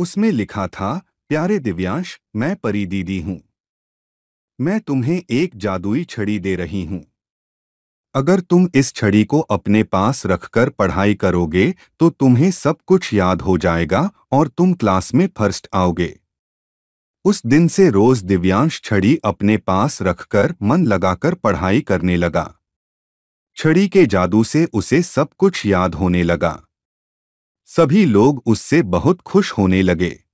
उसमें लिखा था प्यारे दिव्यांश मैं परी दीदी हूं मैं तुम्हें एक जादुई छड़ी दे रही हूं अगर तुम इस छड़ी को अपने पास रखकर पढ़ाई करोगे तो तुम्हें सब कुछ याद हो जाएगा और तुम क्लास में फर्स्ट आओगे उस दिन से रोज दिव्यांश छड़ी अपने पास रखकर मन लगाकर पढ़ाई करने लगा छड़ी के जादू से उसे सब कुछ याद होने लगा सभी लोग उससे बहुत खुश होने लगे